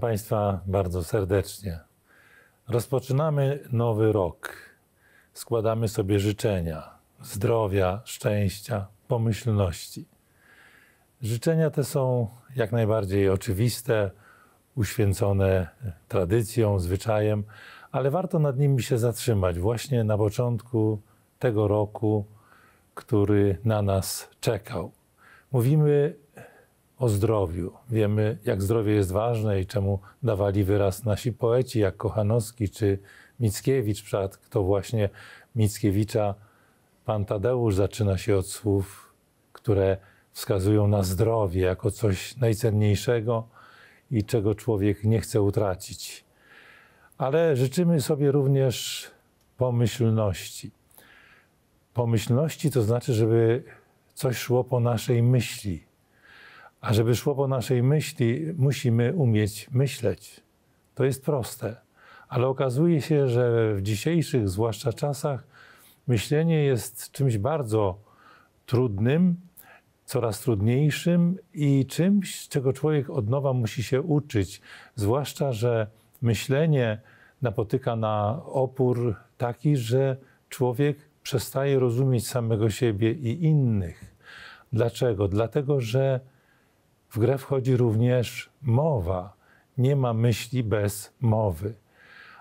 Państwa bardzo serdecznie. Rozpoczynamy nowy rok. Składamy sobie życzenia zdrowia, szczęścia, pomyślności. Życzenia te są jak najbardziej oczywiste, uświęcone tradycją, zwyczajem, ale warto nad nimi się zatrzymać właśnie na początku tego roku, który na nas czekał. Mówimy o zdrowiu. Wiemy, jak zdrowie jest ważne i czemu dawali wyraz nasi poeci, jak Kochanowski czy Mickiewicz. przykład, to właśnie Mickiewicza pan Tadeusz zaczyna się od słów, które wskazują na zdrowie jako coś najcenniejszego i czego człowiek nie chce utracić. Ale życzymy sobie również pomyślności. Pomyślności to znaczy, żeby coś szło po naszej myśli, a żeby szło po naszej myśli, musimy umieć myśleć. To jest proste. Ale okazuje się, że w dzisiejszych, zwłaszcza czasach, myślenie jest czymś bardzo trudnym, coraz trudniejszym i czymś, czego człowiek od nowa musi się uczyć. Zwłaszcza, że myślenie napotyka na opór taki, że człowiek przestaje rozumieć samego siebie i innych. Dlaczego? Dlatego, że w grę wchodzi również mowa. Nie ma myśli bez mowy.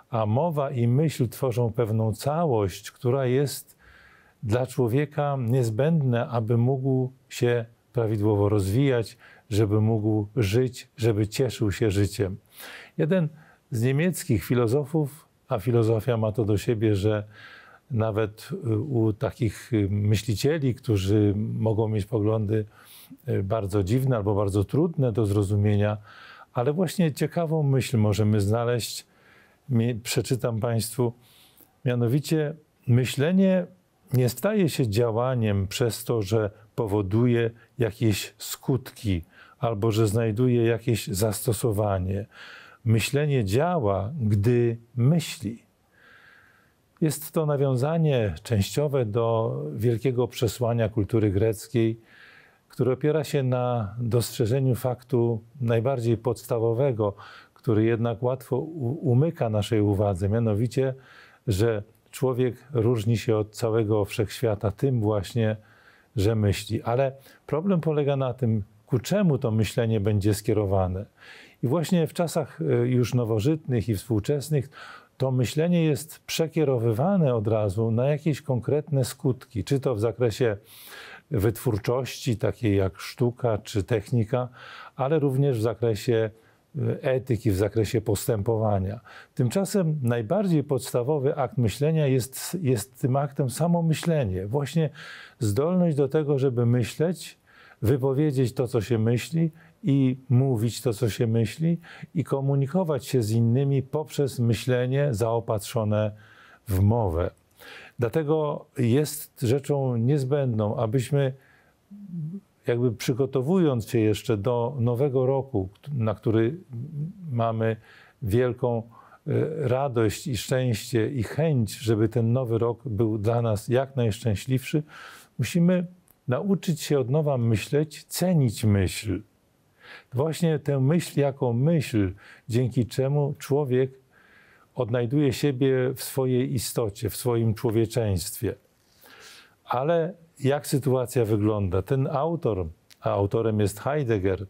A mowa i myśl tworzą pewną całość, która jest dla człowieka niezbędna, aby mógł się prawidłowo rozwijać, żeby mógł żyć, żeby cieszył się życiem. Jeden z niemieckich filozofów, a filozofia ma to do siebie, że nawet y, u takich y, myślicieli, którzy mogą mieć poglądy y, bardzo dziwne albo bardzo trudne do zrozumienia, ale właśnie ciekawą myśl możemy znaleźć, przeczytam Państwu, mianowicie myślenie nie staje się działaniem przez to, że powoduje jakieś skutki albo że znajduje jakieś zastosowanie. Myślenie działa, gdy myśli. Jest to nawiązanie częściowe do wielkiego przesłania kultury greckiej, które opiera się na dostrzeżeniu faktu najbardziej podstawowego, który jednak łatwo umyka naszej uwadze, mianowicie, że człowiek różni się od całego wszechświata tym właśnie, że myśli. Ale problem polega na tym, ku czemu to myślenie będzie skierowane. I właśnie w czasach y, już nowożytnych i współczesnych to myślenie jest przekierowywane od razu na jakieś konkretne skutki, czy to w zakresie wytwórczości, takiej jak sztuka czy technika, ale również w zakresie e, etyki, w zakresie postępowania. Tymczasem najbardziej podstawowy akt myślenia jest, jest tym aktem samomyślenie, właśnie zdolność do tego, żeby myśleć, wypowiedzieć to, co się myśli i mówić to, co się myśli, i komunikować się z innymi poprzez myślenie zaopatrzone w mowę. Dlatego jest rzeczą niezbędną, abyśmy jakby przygotowując się jeszcze do nowego roku, na który mamy wielką e, radość i szczęście i chęć, żeby ten nowy rok był dla nas jak najszczęśliwszy, musimy nauczyć się od nowa myśleć, cenić myśl. Właśnie tę myśl jako myśl, dzięki czemu człowiek odnajduje siebie w swojej istocie, w swoim człowieczeństwie. Ale jak sytuacja wygląda? Ten autor, a autorem jest Heidegger,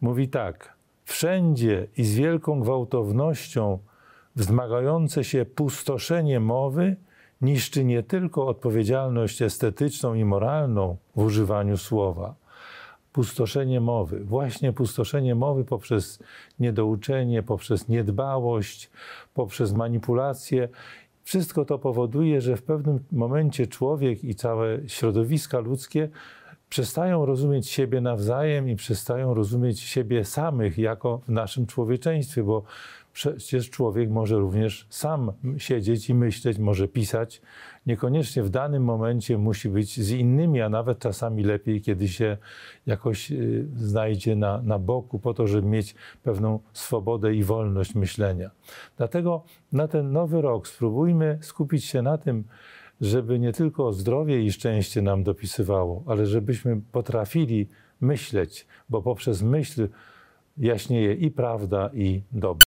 mówi tak: Wszędzie i z wielką gwałtownością wzmagające się pustoszenie mowy niszczy nie tylko odpowiedzialność estetyczną i moralną w używaniu słowa, pustoszenie mowy. Właśnie pustoszenie mowy poprzez niedouczenie, poprzez niedbałość, poprzez manipulację. Wszystko to powoduje, że w pewnym momencie człowiek i całe środowiska ludzkie przestają rozumieć siebie nawzajem i przestają rozumieć siebie samych jako w naszym człowieczeństwie, bo Przecież człowiek może również sam siedzieć i myśleć, może pisać. Niekoniecznie w danym momencie musi być z innymi, a nawet czasami lepiej, kiedy się jakoś y, znajdzie na, na boku, po to, żeby mieć pewną swobodę i wolność myślenia. Dlatego na ten nowy rok spróbujmy skupić się na tym, żeby nie tylko zdrowie i szczęście nam dopisywało, ale żebyśmy potrafili myśleć, bo poprzez myśl jaśnieje i prawda, i dobro.